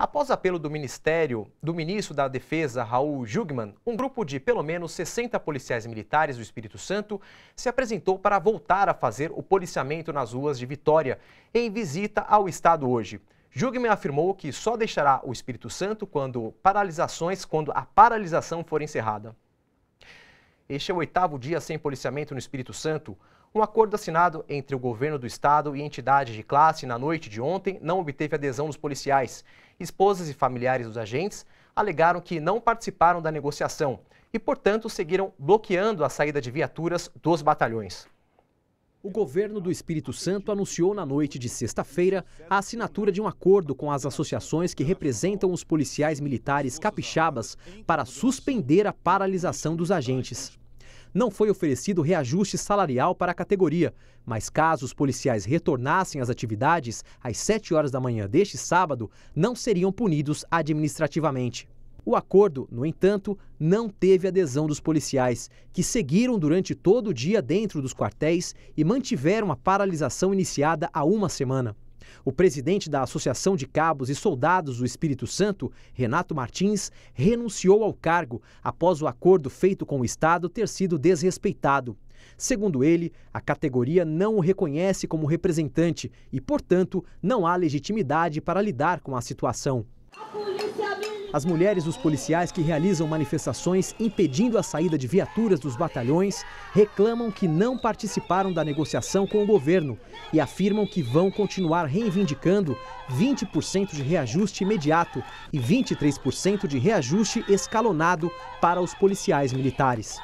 Após apelo do Ministério do Ministro da Defesa, Raul Jugman, um grupo de pelo menos 60 policiais militares do Espírito Santo se apresentou para voltar a fazer o policiamento nas ruas de Vitória, em visita ao Estado hoje. Jugman afirmou que só deixará o Espírito Santo quando paralisações, quando a paralisação for encerrada. Este é o oitavo dia sem policiamento no Espírito Santo. Um acordo assinado entre o governo do estado e entidades de classe na noite de ontem não obteve adesão dos policiais. Esposas e familiares dos agentes alegaram que não participaram da negociação e, portanto, seguiram bloqueando a saída de viaturas dos batalhões o governo do Espírito Santo anunciou na noite de sexta-feira a assinatura de um acordo com as associações que representam os policiais militares capixabas para suspender a paralisação dos agentes. Não foi oferecido reajuste salarial para a categoria, mas caso os policiais retornassem às atividades às 7 horas da manhã deste sábado, não seriam punidos administrativamente. O acordo, no entanto, não teve adesão dos policiais, que seguiram durante todo o dia dentro dos quartéis e mantiveram a paralisação iniciada há uma semana. O presidente da Associação de Cabos e Soldados do Espírito Santo, Renato Martins, renunciou ao cargo após o acordo feito com o Estado ter sido desrespeitado. Segundo ele, a categoria não o reconhece como representante e, portanto, não há legitimidade para lidar com a situação. As mulheres dos policiais que realizam manifestações impedindo a saída de viaturas dos batalhões reclamam que não participaram da negociação com o governo e afirmam que vão continuar reivindicando 20% de reajuste imediato e 23% de reajuste escalonado para os policiais militares.